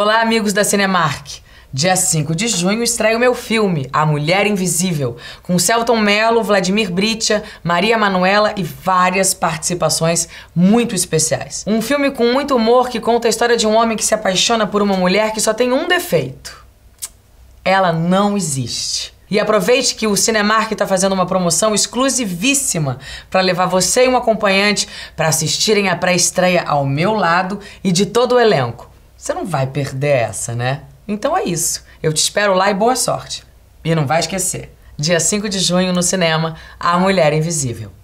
Olá, amigos da Cinemark. Dia 5 de junho estreia o meu filme, A Mulher Invisível, com Celton Mello, Vladimir Britia, Maria Manuela e várias participações muito especiais. Um filme com muito humor que conta a história de um homem que se apaixona por uma mulher que só tem um defeito. Ela não existe. E aproveite que o Cinemark está fazendo uma promoção exclusivíssima para levar você e um acompanhante para assistirem a pré-estreia ao meu lado e de todo o elenco. Você não vai perder essa, né? Então é isso. Eu te espero lá e boa sorte. E não vai esquecer. Dia 5 de junho no cinema, A Mulher Invisível.